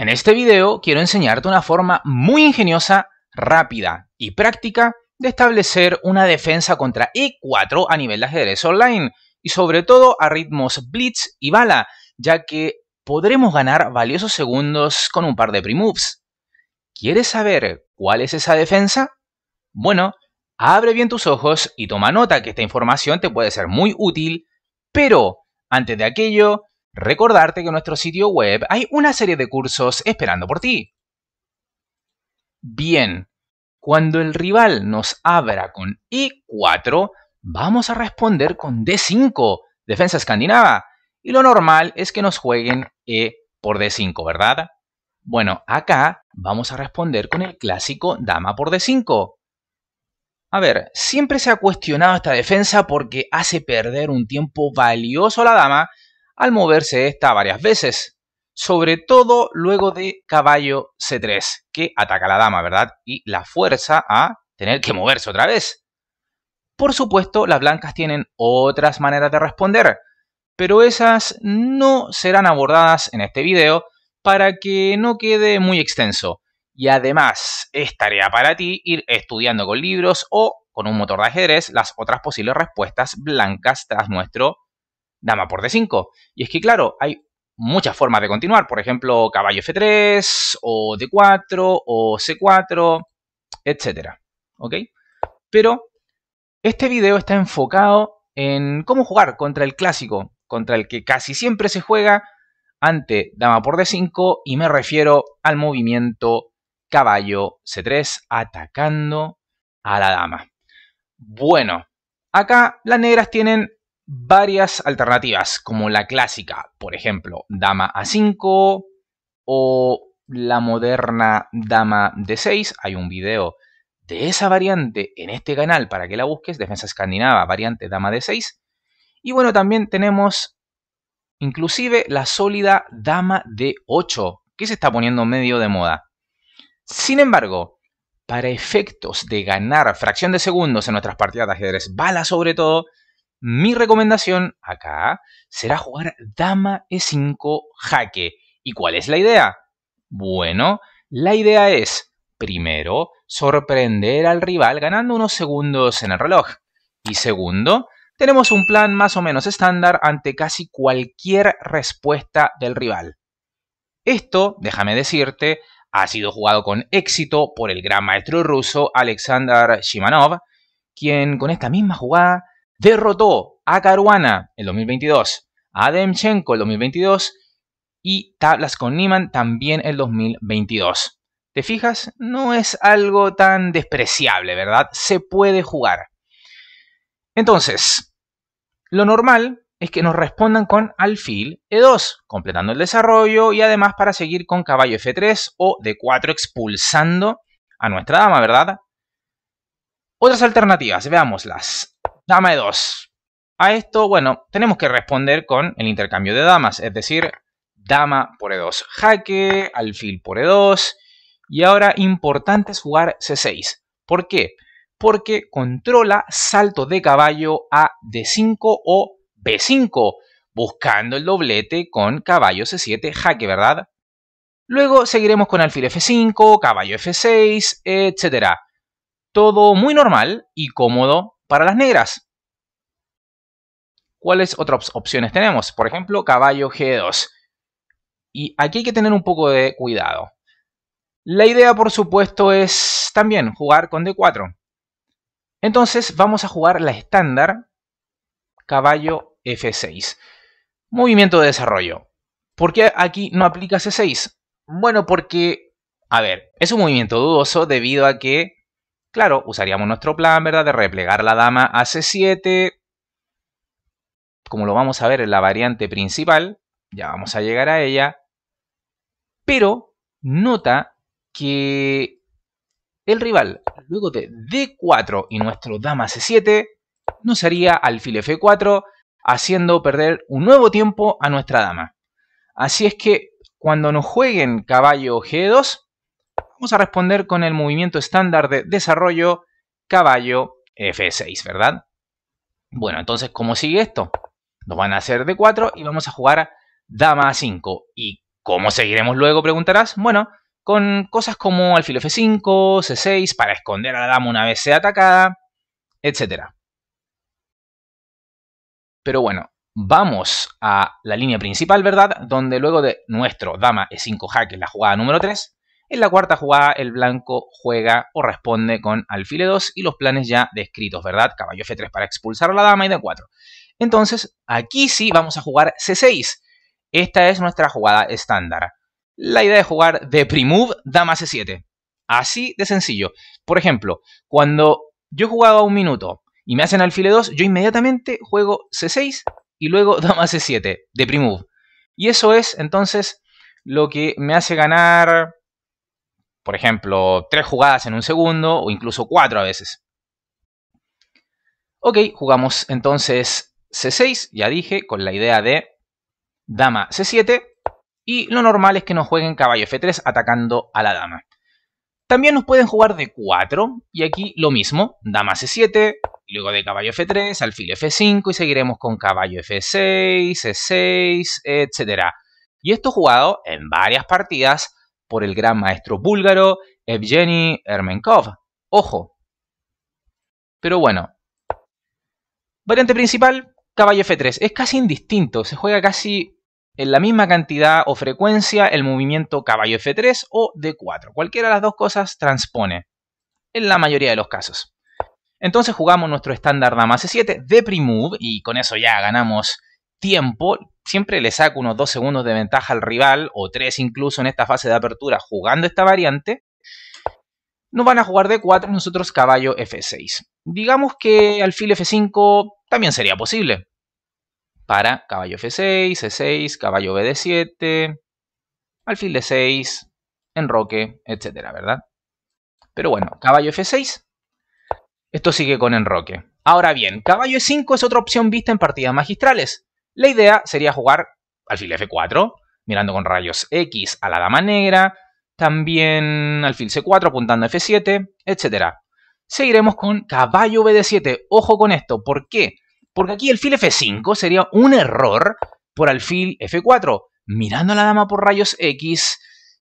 En este video quiero enseñarte una forma muy ingeniosa, rápida y práctica de establecer una defensa contra E4 a nivel de ajedrez online y sobre todo a ritmos blitz y bala, ya que podremos ganar valiosos segundos con un par de pre ¿Quieres saber cuál es esa defensa? Bueno, abre bien tus ojos y toma nota que esta información te puede ser muy útil, pero antes de aquello, Recordarte que en nuestro sitio web hay una serie de cursos esperando por ti. Bien, cuando el rival nos abra con E4, vamos a responder con D5, defensa escandinava. Y lo normal es que nos jueguen E por D5, ¿verdad? Bueno, acá vamos a responder con el clásico dama por D5. A ver, siempre se ha cuestionado esta defensa porque hace perder un tiempo valioso a la dama al moverse esta varias veces, sobre todo luego de caballo C3, que ataca a la dama, ¿verdad? Y la fuerza a tener que moverse otra vez. Por supuesto, las blancas tienen otras maneras de responder, pero esas no serán abordadas en este video para que no quede muy extenso. Y además, es tarea para ti ir estudiando con libros o con un motor de ajedrez las otras posibles respuestas blancas tras nuestro dama por d5. Y es que, claro, hay muchas formas de continuar. Por ejemplo, caballo f3, o d4, o c4, etc. ¿Ok? Pero este video está enfocado en cómo jugar contra el clásico, contra el que casi siempre se juega ante dama por d5 y me refiero al movimiento caballo c3 atacando a la dama. Bueno, acá las negras tienen varias alternativas, como la clásica, por ejemplo, dama a5 o la moderna dama d6. Hay un video de esa variante en este canal para que la busques, defensa escandinava, variante dama d6. Y bueno, también tenemos inclusive la sólida dama d8, que se está poniendo medio de moda. Sin embargo, para efectos de ganar fracción de segundos en nuestras partidas de ajedrez, bala sobre todo, mi recomendación acá será jugar dama e5 jaque. ¿Y cuál es la idea? Bueno, la idea es, primero, sorprender al rival ganando unos segundos en el reloj. Y segundo, tenemos un plan más o menos estándar ante casi cualquier respuesta del rival. Esto, déjame decirte, ha sido jugado con éxito por el gran maestro ruso Alexander Shimanov, quien con esta misma jugada derrotó a Caruana en 2022, a Demchenko en 2022 y tablas con Niman también en 2022. ¿Te fijas? No es algo tan despreciable, ¿verdad? Se puede jugar. Entonces, lo normal es que nos respondan con alfil E2, completando el desarrollo y además para seguir con caballo F3 o D4 expulsando a nuestra dama, ¿verdad? Otras alternativas, veámoslas. Dama E2, A esto, bueno, tenemos que responder con el intercambio de damas, es decir, dama por e2, jaque, alfil por e2, y ahora importante es jugar c6. ¿Por qué? Porque controla salto de caballo a d5 o b5, buscando el doblete con caballo c7, jaque, ¿verdad? Luego seguiremos con alfil f5, caballo f6, etc. Todo muy normal y cómodo para las negras. ¿Cuáles otras opciones tenemos? Por ejemplo, caballo G2. Y aquí hay que tener un poco de cuidado. La idea, por supuesto, es también jugar con D4. Entonces vamos a jugar la estándar caballo F6. Movimiento de desarrollo. ¿Por qué aquí no aplica C6? Bueno, porque, a ver, es un movimiento dudoso debido a que Claro, usaríamos nuestro plan, ¿verdad? De replegar la dama a C7. Como lo vamos a ver en la variante principal, ya vamos a llegar a ella. Pero nota que el rival, luego de D4 y nuestro dama C7, nos haría alfil F4, haciendo perder un nuevo tiempo a nuestra dama. Así es que cuando nos jueguen caballo G2, Vamos a responder con el movimiento estándar de desarrollo caballo F6, ¿verdad? Bueno, entonces, ¿cómo sigue esto? Nos van a hacer de 4 y vamos a jugar dama a 5. ¿Y cómo seguiremos luego? Preguntarás. Bueno, con cosas como alfil F5, C6, para esconder a la dama una vez sea atacada, etc. Pero bueno, vamos a la línea principal, ¿verdad? Donde luego de nuestro dama E5 jaque, la jugada número 3, en la cuarta jugada el blanco juega o responde con alfil 2 e y los planes ya descritos, ¿verdad? Caballo F3 para expulsar a la dama y D4. Entonces, aquí sí vamos a jugar C6. Esta es nuestra jugada estándar. La idea de jugar de pre-move, dama C7. Así de sencillo. Por ejemplo, cuando yo jugaba un minuto y me hacen alfil 2 e yo inmediatamente juego C6 y luego dama C7 de pre-move. Y eso es entonces lo que me hace ganar por ejemplo, tres jugadas en un segundo o incluso cuatro a veces. Ok, jugamos entonces C6, ya dije, con la idea de dama C7 y lo normal es que nos jueguen caballo F3 atacando a la dama. También nos pueden jugar de 4 y aquí lo mismo, dama C7, luego de caballo F3, alfil F5 y seguiremos con caballo F6, c 6 etc. Y esto jugado en varias partidas por el gran maestro búlgaro Evgeny Ermenkov. Ojo. Pero bueno. Variante principal, caballo F3. Es casi indistinto, se juega casi en la misma cantidad o frecuencia el movimiento caballo F3 o D4. Cualquiera de las dos cosas transpone, en la mayoría de los casos. Entonces jugamos nuestro estándar dama C7 de pre y con eso ya ganamos tiempo siempre le saca unos 2 segundos de ventaja al rival, o 3 incluso en esta fase de apertura jugando esta variante, nos van a jugar D4 nosotros caballo F6. Digamos que alfil F5 también sería posible. Para caballo F6, E6, caballo BD7, alfil D6, enroque, etcétera, ¿verdad? Pero bueno, caballo F6. Esto sigue con enroque. Ahora bien, caballo E5 es otra opción vista en partidas magistrales. La idea sería jugar alfil f4, mirando con rayos X a la dama negra, también alfil c4 apuntando a f7, etc. Seguiremos con caballo bd7. Ojo con esto, ¿por qué? Porque aquí el fil f5 sería un error por alfil f4, mirando a la dama por rayos X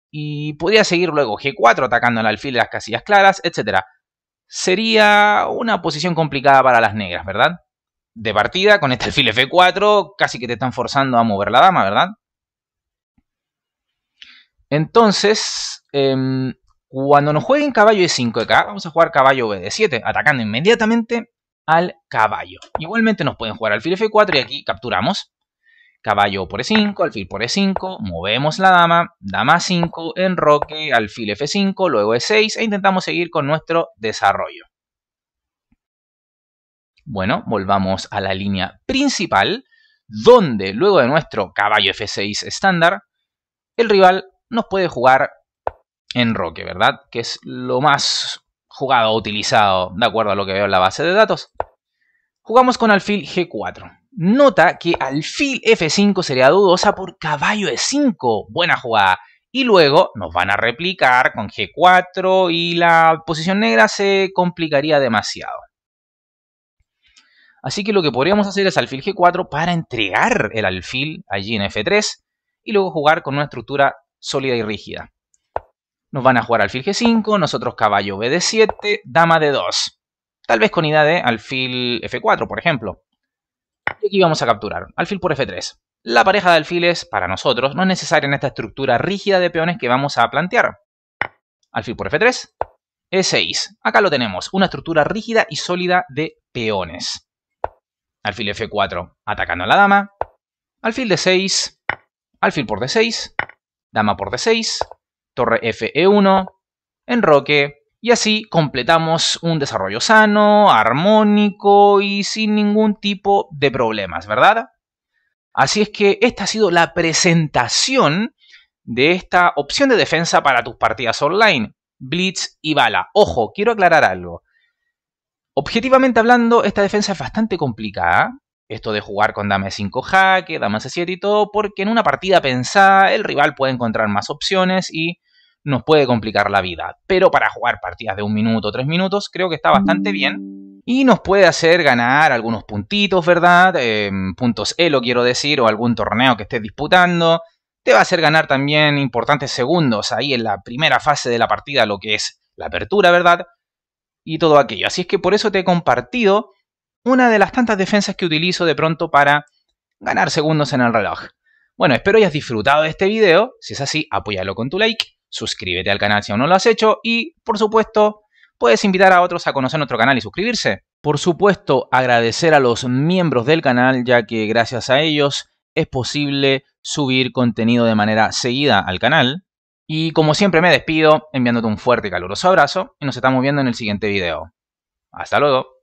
y podría seguir luego g4 atacando al alfil de las casillas claras, etc. Sería una posición complicada para las negras, ¿verdad? de partida, con este alfil F4, casi que te están forzando a mover la dama, ¿verdad? Entonces, em, cuando nos jueguen caballo E5 acá, vamos a jugar caballo BD7, atacando inmediatamente al caballo. Igualmente nos pueden jugar alfil F4 y aquí capturamos. Caballo por E5, alfil por E5, movemos la dama, dama 5, enroque, alfil F5, luego E6 e intentamos seguir con nuestro desarrollo. Bueno, volvamos a la línea principal, donde luego de nuestro caballo F6 estándar, el rival nos puede jugar en Roque, ¿verdad? Que es lo más jugado, utilizado, de acuerdo a lo que veo en la base de datos. Jugamos con alfil G4. Nota que alfil F5 sería dudosa por caballo E5. Buena jugada. Y luego nos van a replicar con G4 y la posición negra se complicaría demasiado. Así que lo que podríamos hacer es alfil G4 para entregar el alfil allí en F3 y luego jugar con una estructura sólida y rígida. Nos van a jugar alfil G5, nosotros caballo bd 7, dama d 2. Tal vez con idea de alfil F4, por ejemplo. Y aquí vamos a capturar alfil por F3. La pareja de alfiles, para nosotros, no es necesaria en esta estructura rígida de peones que vamos a plantear. Alfil por F3, E6. Acá lo tenemos, una estructura rígida y sólida de peones alfil F4 atacando a la dama, alfil D6, alfil por D6, dama por D6, torre FE1, enroque, y así completamos un desarrollo sano, armónico y sin ningún tipo de problemas, ¿verdad? Así es que esta ha sido la presentación de esta opción de defensa para tus partidas online, Blitz y Bala. Ojo, quiero aclarar algo. Objetivamente hablando, esta defensa es bastante complicada. Esto de jugar con dama 5 jaque, dama C7 y todo, porque en una partida pensada el rival puede encontrar más opciones y nos puede complicar la vida. Pero para jugar partidas de un minuto, tres minutos, creo que está bastante bien. Y nos puede hacer ganar algunos puntitos, ¿verdad? Em, puntos Elo, quiero decir, o algún torneo que estés disputando. Te va a hacer ganar también importantes segundos ahí en la primera fase de la partida, lo que es la apertura, ¿verdad? y todo aquello. Así es que por eso te he compartido una de las tantas defensas que utilizo de pronto para ganar segundos en el reloj. Bueno, espero hayas disfrutado de este video. Si es así, apóyalo con tu like, suscríbete al canal si aún no lo has hecho y, por supuesto, puedes invitar a otros a conocer nuestro canal y suscribirse. Por supuesto, agradecer a los miembros del canal, ya que gracias a ellos es posible subir contenido de manera seguida al canal. Y como siempre me despido enviándote un fuerte y caluroso abrazo y nos estamos viendo en el siguiente video. Hasta luego.